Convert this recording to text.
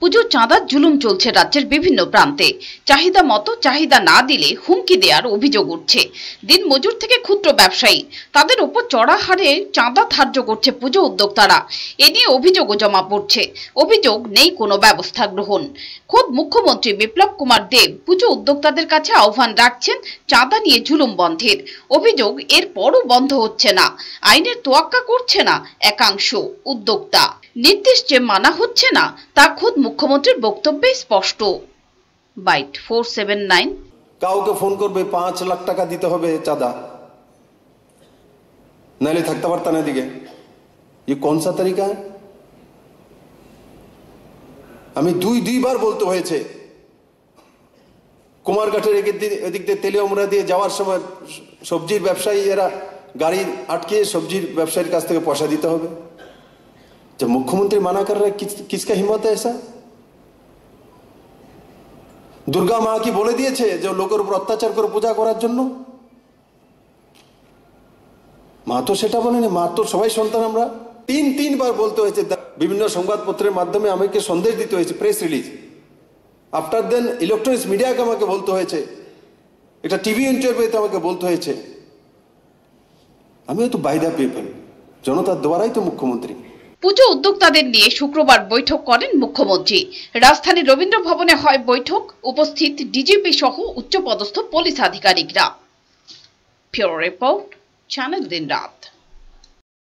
পুজোর চাঁদার জুলুম চলছে রাজ্যের বিভিন্ন প্রান্তে চাহিদা মতো চাহিদা না দিলে হুমকি দেওয়ার অভিযোগ উঠছে দিন মজুর থেকে ক্ষুদ্র ব্যবসায়ী তাদের ওপর চড়া হারে চাঁদা ধার্য করছে পুজো উদ্যোক্তারা এ নিয়ে অভিযোগও জমা পড়ছে অভিযোগ নেই কোনো ব্যবস্থা গ্রহণ খোদ মুখ্যমন্ত্রী বিপ্লব কুমার দেব পুজো উদ্যোক্তাদের কাছে আহ্বান রাখছেন চাঁদা নিয়ে জুলুম বন্ধের অভিযোগ এরপরও বন্ধ হচ্ছে না আইনের তোয়াক্কা করছে না একাংশ উদ্যোক্তা নির্দেশ যে মানা হচ্ছে না তা খোদ মুখ্যমন্ত্রীর বক্তব্যে স্পষ্ট বাইট ফোর সেভেন নাইন কাউকে ফোন করবে পাঁচ লাখ টাকা দিতে হবে চাঁদা নাহলে থাকতে পারতাম এদিকে ये कौन सा আমি দুই দুইবার বলতে হয়েছে কুমারঘাটের এদিক দিয়ে তেলে অমরা দিয়ে যাওয়ার সময় সবজির ব্যবসায়ী এরা গাড়ি আটকে সবজির ব্যবসায়ীর কাছ থেকে পয়সা দিতে হবে जब मुख्यमंत्री मना कर रहे किस, किसका हिम्मत है ऐसा দুর্গা মা কি বলে দিয়েছে যে লোকের উপর অত্যাচার করে পূজা করার জন্য মা তো সেটা বলেনি মা তো সবাই সন্তান আমরা তিন তিনবার বলতে হয়েছে বিভিন্ন সংবাদপত্রের মাধ্যমে আমাকে সন্দেশ দিতে হয়েছে press release after then electronics মিডিয়াকে আমাকে বলতে হয়েছে এটা টিভি ইন্টারভিউতে আমাকে বলতে হয়েছে আমিও তো বাই দ্য পিপল জনতার দ্বারাই তো মুখ্যমন্ত্রী পুজো উদ্যোক্তাদের নিয়ে শুক্রবার বৈঠক করেন মুখ্যমন্ত্রী রাজধানী রবীন্দ্র ভবনে হয় বৈঠক উপস্থিত ডিজিপি সহ উচ্চপদস্থ পুলিশ আধিকারিকরা ফিওর রিপোর্ট চ্যানেল দিন রাত